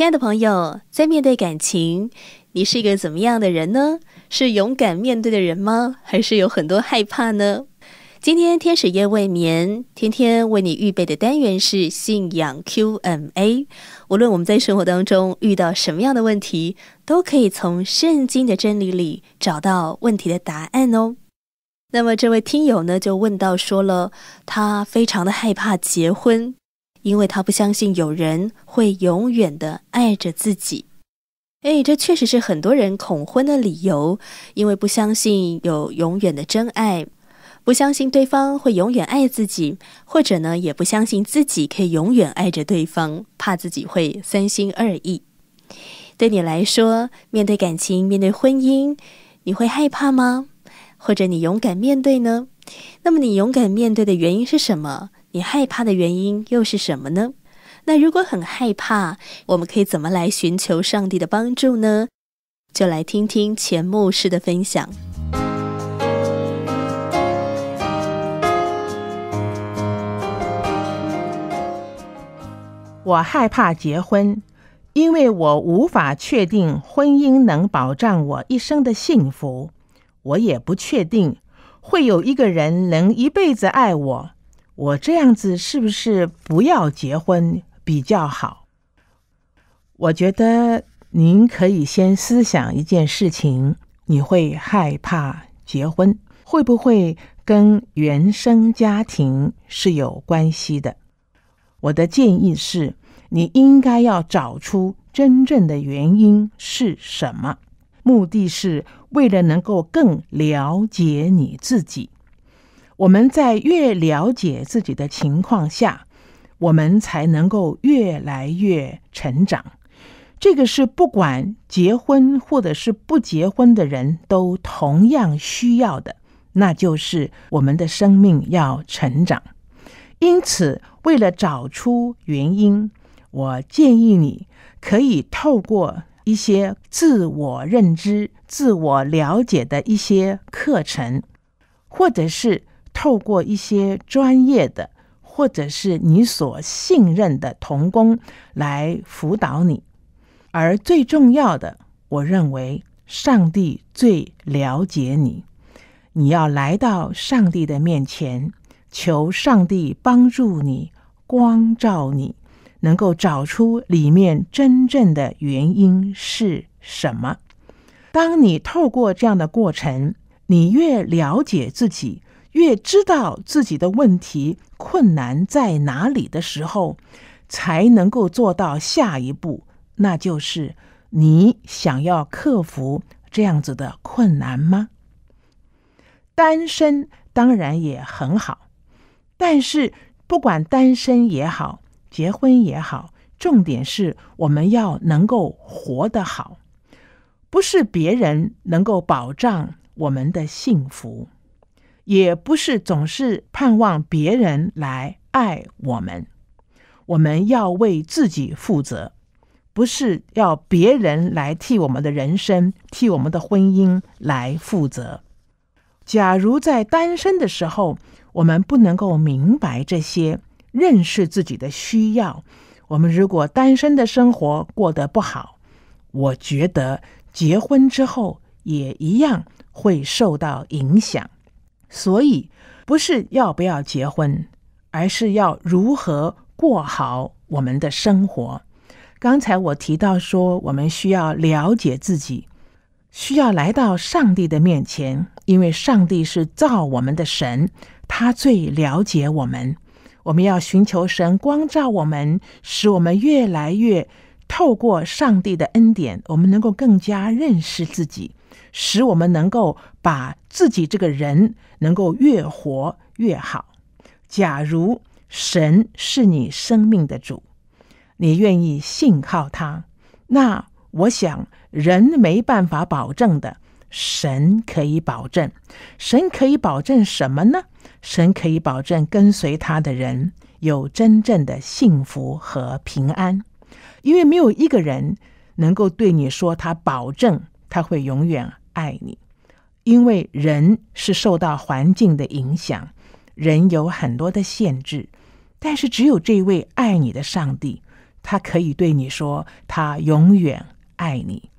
亲爱的朋友，在面对感情，你是一个怎么样的人呢？是勇敢面对的人吗？还是有很多害怕呢？今天天使夜未眠，天天为你预备的单元是信仰 Q&A。无论我们在生活当中遇到什么样的问题，都可以从圣经的真理里找到问题的答案哦。那么这位听友呢，就问到说了，他非常的害怕结婚。因为他不相信有人会永远的爱着自己，哎，这确实是很多人恐婚的理由。因为不相信有永远的真爱，不相信对方会永远爱自己，或者呢，也不相信自己可以永远爱着对方，怕自己会三心二意。对你来说，面对感情，面对婚姻，你会害怕吗？或者你勇敢面对呢？那么你勇敢面对的原因是什么？你害怕的原因又是什么呢？那如果很害怕，我们可以怎么来寻求上帝的帮助呢？就来听听钱牧师的分享。我害怕结婚，因为我无法确定婚姻能保障我一生的幸福，我也不确定会有一个人能一辈子爱我。我这样子是不是不要结婚比较好？我觉得您可以先思想一件事情：你会害怕结婚，会不会跟原生家庭是有关系的？我的建议是，你应该要找出真正的原因是什么，目的是为了能够更了解你自己。我们在越了解自己的情况下，我们才能够越来越成长。这个是不管结婚或者是不结婚的人都同样需要的，那就是我们的生命要成长。因此，为了找出原因，我建议你可以透过一些自我认知、自我了解的一些课程，或者是。透过一些专业的，或者是你所信任的童工来辅导你，而最重要的，我认为上帝最了解你。你要来到上帝的面前，求上帝帮助你，光照你，能够找出里面真正的原因是什么。当你透过这样的过程，你越了解自己。越知道自己的问题困难在哪里的时候，才能够做到下一步。那就是你想要克服这样子的困难吗？单身当然也很好，但是不管单身也好，结婚也好，重点是我们要能够活得好，不是别人能够保障我们的幸福。也不是总是盼望别人来爱我们，我们要为自己负责，不是要别人来替我们的人生、替我们的婚姻来负责。假如在单身的时候，我们不能够明白这些、认识自己的需要，我们如果单身的生活过得不好，我觉得结婚之后也一样会受到影响。所以，不是要不要结婚，而是要如何过好我们的生活。刚才我提到说，我们需要了解自己，需要来到上帝的面前，因为上帝是造我们的神，他最了解我们。我们要寻求神光照我们，使我们越来越透过上帝的恩典，我们能够更加认识自己，使我们能够把自己这个人。能够越活越好。假如神是你生命的主，你愿意信靠他，那我想人没办法保证的，神可以保证。神可以保证什么呢？神可以保证跟随他的人有真正的幸福和平安，因为没有一个人能够对你说他保证他会永远爱你。因为人是受到环境的影响，人有很多的限制，但是只有这位爱你的上帝，他可以对你说：“他永远爱你。”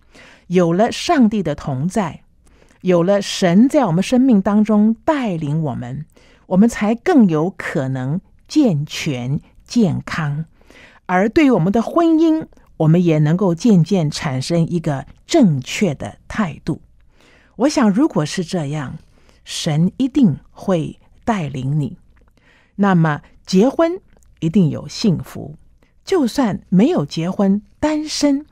有了上帝的同在，有了神在我们生命当中带领我们，我们才更有可能健全健康。而对于我们的婚姻，我们也能够渐渐产生一个正确的态度。我想，如果是这样，神一定会带领你。那么，结婚一定有幸福；就算没有结婚，单身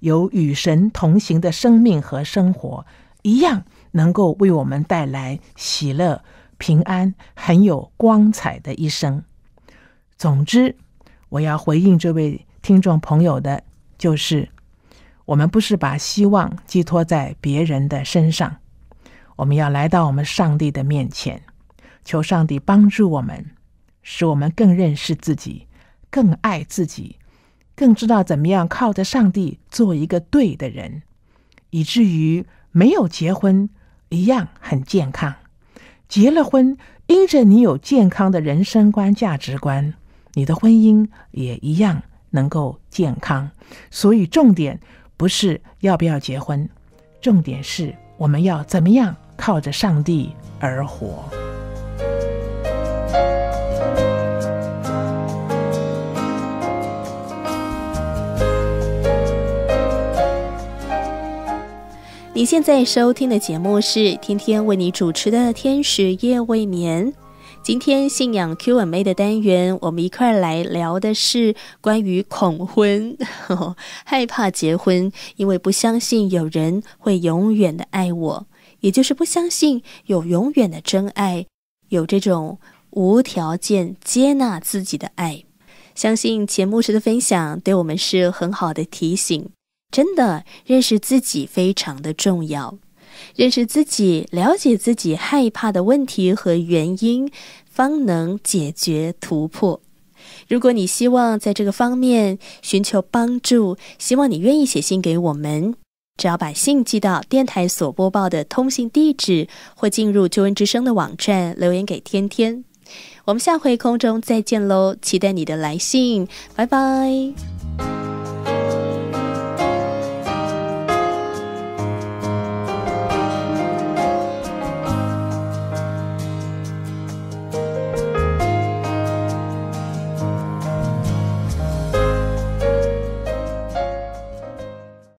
有与神同行的生命和生活，一样能够为我们带来喜乐、平安、很有光彩的一生。总之，我要回应这位听众朋友的，就是。我们不是把希望寄托在别人的身上，我们要来到我们上帝的面前，求上帝帮助我们，使我们更认识自己，更爱自己，更知道怎么样靠着上帝做一个对的人，以至于没有结婚一样很健康，结了婚，因着你有健康的人生观、价值观，你的婚姻也一样能够健康。所以重点。不是要不要结婚，重点是我们要怎么样靠着上帝而活。你现在收听的节目是天天为你主持的《天使夜未眠》。今天信仰 Q&A 的单元，我们一块来聊的是关于恐婚、害怕结婚，因为不相信有人会永远的爱我，也就是不相信有永远的真爱，有这种无条件接纳自己的爱。相信钱牧师的分享对我们是很好的提醒，真的认识自己非常的重要。认识自己，了解自己害怕的问题和原因，方能解决突破。如果你希望在这个方面寻求帮助，希望你愿意写信给我们。只要把信寄到电台所播报的通信地址，或进入《救恩之声》的网站留言给天天。我们下回空中再见喽，期待你的来信，拜拜。